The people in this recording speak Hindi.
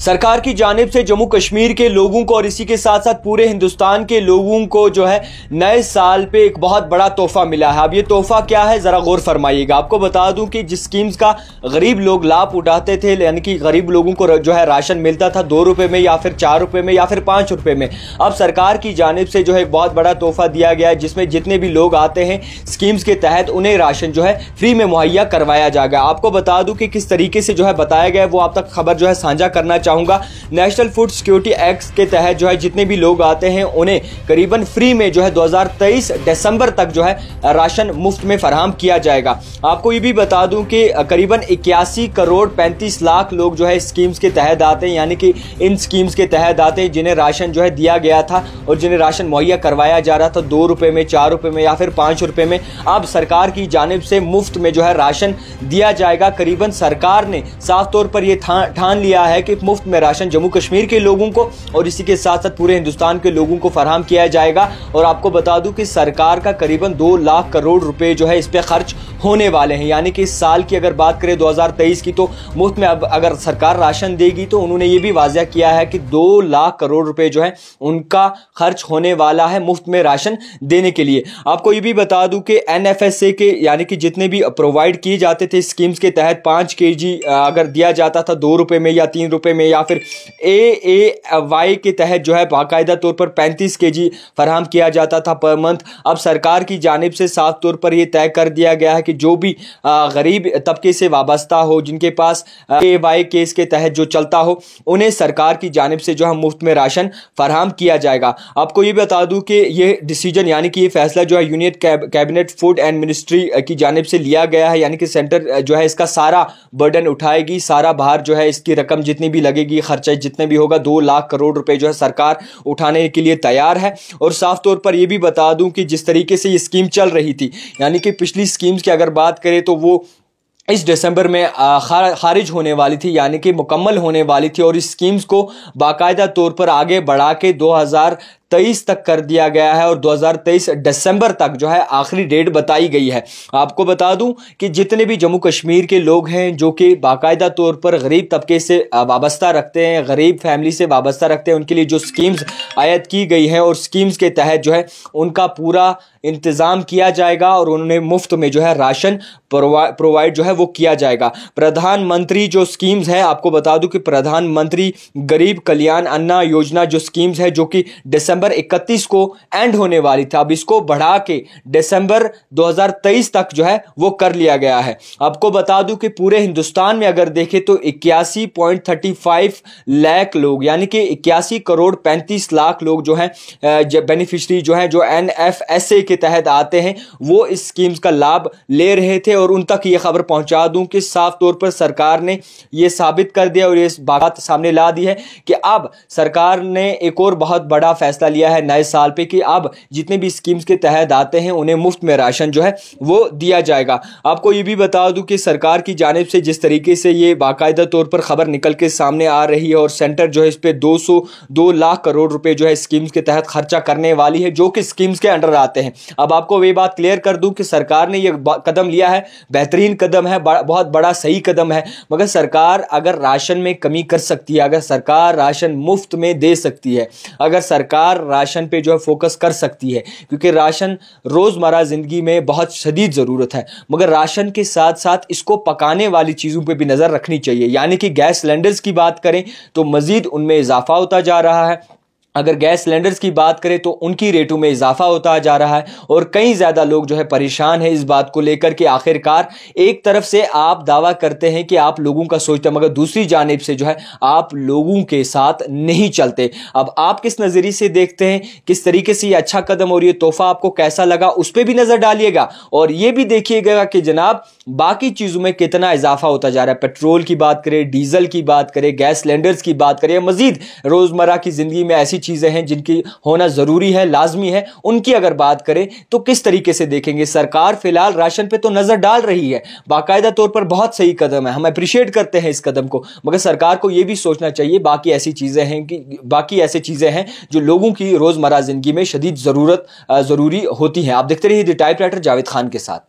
सरकार की जानब से जम्मू कश्मीर के लोगों को और इसी के साथ साथ पूरे हिंदुस्तान के लोगों को जो है नए साल पे एक बहुत बड़ा तोहफा मिला है अब ये तोहफा क्या है ज़रा गौर फरमाइएगा आपको बता दूं कि जिस स्कीम्स का गरीब लोग लाभ उठाते थे यानी कि गरीब लोगों को जो है राशन मिलता था दो रुपये में या फिर चार रुपये में या फिर पाँच रुपये में अब सरकार की जानब से जो है बहुत बड़ा तोहफा दिया गया है जिसमें जितने भी लोग आते हैं स्कीम्स के तहत उन्हें राशन जो है फ्री में मुहैया करवाया जाएगा आपको बता दूँ कि किस तरीके से जो है बताया गया वो आप तक खबर जो है साझा करना करना चाहूँगा नेशनल फूड सिक्योरिटी एक्ट के तहत जो है जितने भी लोग आते हैं उन्हें करीबन फ्री में जो है 2023 दिसंबर तक जो है राशन मुफ्त में फराहम किया जाएगा आपको ये भी बता दूँ कि करीबन इक्यासी करोड़ पैंतीस लाख लोग जो है स्कीम्स के तहत आते हैं यानी कि इन स्कीम्स के तहत आते हैं जिन्हें राशन जो है दिया गया था और जिन्हें राशन मुहैया करवाया जा रहा था दो रुपये में चार रुपये में या फिर पाँच रुपये में अब सरकार की जानब से मुफ्त में जो है राशन दिया जाएगा करीबन सरकार ने साफ तौर पर यह ठान लिया है कि मुफ्त में राशन जम्मू कश्मीर के लोगों को और इसी के साथ साथ पूरे हिंदुस्तान के लोगों को फराहम किया जाएगा और आपको बता दूं कि सरकार का करीबन दो लाख करोड़ रुपए जो है इस पे खर्च होने वाले हैं यानी कि इस साल की अगर बात करें 2023 की तो मुफ्त में अब अगर सरकार राशन देगी तो उन्होंने ये भी वाजिया किया है कि दो लाख करोड़ रुपए जो है उनका खर्च होने वाला है मुफ्त में राशन देने के लिए आपको ये भी बता दूं कि एन के यानी कि जितने भी प्रोवाइड किए जाते थे स्कीम्स के तहत पाँच के अगर दिया जाता था दो रुपये में या तीन रुपये में में या फिर ए ए वाई के तहत जो है बाकायदा तौर पर पैंतीस के जी फराहम किया जाता था पर मंथ अब सरकार की जानब से साफ तौर पर यह तय कर दिया गया है कि जो भी गरीब तबके से वाबस्ता हो जिनके पास ए वाई केस के तहत जो चलता हो उन्हें सरकार की जानब से जो है मुफ्त में राशन फराहम किया जाएगा आपको ये बता दूँ कि ये डिसीजन यानी कि ये फैसला जो है union cabinet food and ministry की जानब से लिया गया है यानी कि सेंटर जो है इसका सारा बर्डन उठाएगी सारा भार जो है इसकी रकम जितनी भी लगेगी खर्चा जितने भी होगा दो लाख करोड़ रुपए जो है सरकार उठाने के लिए तैयार है और साफ तौर पर यह भी बता दूं कि जिस तरीके से ये स्कीम चल रही थी यानी कि पिछली स्कीम्स की अगर बात करें तो वो इस दिसंबर में खारिज होने वाली थी यानी कि मुकम्मल होने वाली थी और इस स्कीम्स को बाकायदा तौर पर आगे बढ़ा के तेईस तक कर दिया गया है और 2023 दिसंबर तक जो है आखिरी डेट बताई गई है आपको बता दूं कि जितने भी जम्मू कश्मीर के लोग हैं जो कि बाकायदा तौर पर गरीब तबके से वाबस्ता रखते हैं गरीब फैमिली से वाबस्ता रखते हैं उनके लिए जो स्कीम्स आयद की गई हैं और स्कीम्स के तहत जो है उनका पूरा इंतज़ाम किया जाएगा और उन्हें मुफ्त में जो है राशन प्रोवाइड जो है वो किया जाएगा प्रधानमंत्री जो स्कीम्स है आपको बता दूं कि प्रधानमंत्री गरीब कल्याण अन्ना योजना जो स्कीम्स है जो कि दिसंबर दिसंबर 31 को एंड होने वाली थी अब इसको बढ़ा के दिसंबर 2023 तक जो है वो कर लिया गया है आपको बता दूं कि पूरे हिंदुस्तान में अगर देखें तो इक्यासी पॉइंट थर्टी फाइव लाख लोग यानी कि इक्यासी करोड़ पैंतीस लाख लोग जो हैं बेनिफिशरी जो हैं जो एन के तहत आते हैं वो इस स्कीम्स का लाभ ले रहे थे और उन तक ये खबर पहुंचा दूं कि साफ तौर पर सरकार ने ये साबित कर दिया और ये बात सामने ला दी है कि अब सरकार ने एक और बहुत बड़ा फैसला फैसला लिया है नए साल पे कि अब जितने भी स्कीम्स के तहत आते हैं उन्हें मुफ्त में राशन जो है वो दिया जाएगा आपको ये भी बता दूं कि सरकार की जानब से जिस तरीके से ये बाकायदा तौर पर खबर निकल के सामने आ रही है और सेंटर जो है इस पर दो सौ दो लाख करोड़ रुपये जो है स्कीम्स के तहत खर्चा करने वाली है जो कि स्कीम्स के अंडर आते हैं अब आपको वे बात क्लियर कर दूँ कि सरकार ने यह कदम लिया है बेहतरीन कदम है बहुत बड़ा सही कदम है मगर सरकार अगर राशन में कमी कर सकती है अगर सरकार राशन मुफ्त में दे सकती है अगर सरकार राशन पे जो है फोकस कर सकती है क्योंकि राशन रोज़मर्रा ज़िंदगी में बहुत शदीद ज़रूरत है मगर राशन के साथ साथ इसको पकाने वाली चीज़ों पर भी नज़र रखनी चाहिए यानी कि गैस सिलेंडर्स की बात करें तो मज़ीद उनमें इजाफा होता जा रहा है अगर गैस सिलेंडर्स की बात करें तो उनकी रेटों में इजाफा होता जा रहा है और कई ज़्यादा लोग जो है परेशान है इस बात को लेकर कि आखिरकार एक तरफ से आप दावा करते हैं कि आप लोगों का सोचते हैं मगर दूसरी जानब से जो है आप लोगों के साथ नहीं चलते अब आप किस नज़रिए से देखते हैं किस तरीके से ये अच्छा कदम और ये तोहफा आपको कैसा लगा उस पर भी नज़र डालिएगा और ये भी देखिएगा कि जनाब बाकी चीज़ों में कितना इजाफा होता जा रहा है पेट्रोल की बात करें डीजल की बात करें गैस सिलेंडर्स की बात करें मजीद रोज़मर्रा की ज़िंदगी में ऐसी चीज़ें हैं जिनकी होना ज़रूरी है लाजमी है उनकी अगर बात करें तो किस तरीके से देखेंगे सरकार फिलहाल राशन पर तो नज़र डाल रही है बाकायदा तौर पर बहुत सही कदम है हम अप्रिशिएट करते हैं इस कदम को मगर सरकार को ये भी सोचना चाहिए बाकी ऐसी चीज़ें हैं कि बाकी ऐसी चीज़ें हैं जो लोगों की रोज़मर्रा ज़िंदगी में शदीद ज़रूरत ज़रूरी होती हैं आप देखते रहिए the typewriter Javed Khan के साथ